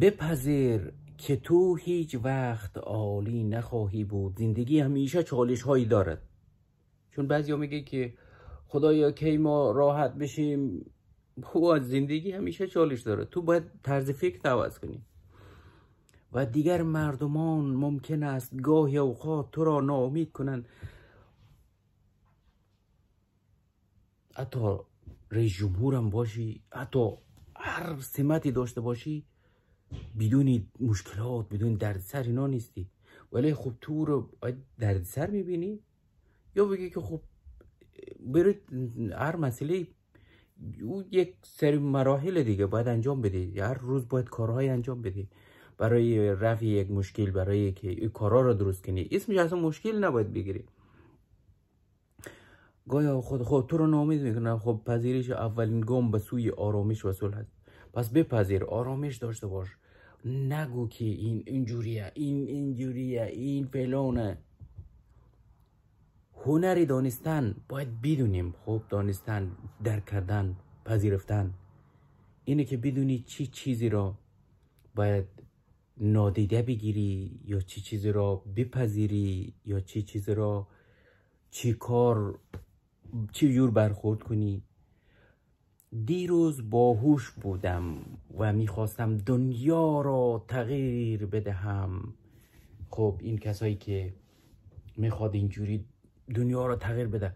بپذیر که تو هیچ وقت عالی نخواهی بود زندگی همیشه چالش هایی دارد چون بعضی ها میگه که خدایا کی ما راحت بشیم خب او زندگی همیشه چالش داره تو باید طرز فکر عوض کنی و دیگر مردمان ممکن است گاهی اوقات تو را ناامید کنند حتی رئیس جمهورم باشی حتی هر سمتی داشته باشی بدون مشکلات بدون دردسر اینا نیستی ولی خب تو رو دردسر میبینی یا بگی که خب برید هر مسئله او یک سری مراحل دیگه باید انجام بدی هر روز باید کارهای انجام بدی برای رفع یک مشکل برای که کارا رو درست کنی اسمش اصلا مشکل نباید بگیری گویا خود خود تو رو نامید میکنه خب پذیرش اولین گام به سوی آرامش و صلح است پس بپذیر آرامش داشته باش نگو که این اینجوریه این اینجوریه این فلانه هنری دانستن باید بدونیم خوب دانستن در کردن پذیرفتن اینه که بدونی چی چیزی را باید نادیده بگیری یا چی چیزی را بپذیری یا چی چیزی را چی کار چی جور برخورد کنی دیروز باهوش بودم و میخواستم دنیا را تغییر بدهم خب این کسایی که میخواد اینجوری دنیا را تغییر بده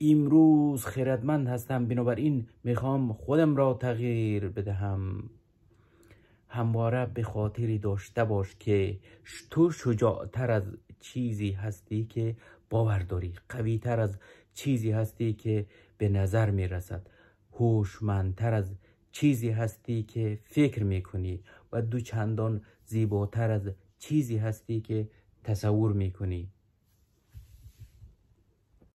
امروز خیردمند هستم بنابراین میخوام خودم را تغییر بدهم همواره به خاطری داشته باش که تو شجاعتر از چیزی هستی که باور داری قوی تر از چیزی هستی که به نظر میرسد هوشمندتر از چیزی هستی که فکر میکنی و دوچندان زیباتر از چیزی هستی که تصور میکنی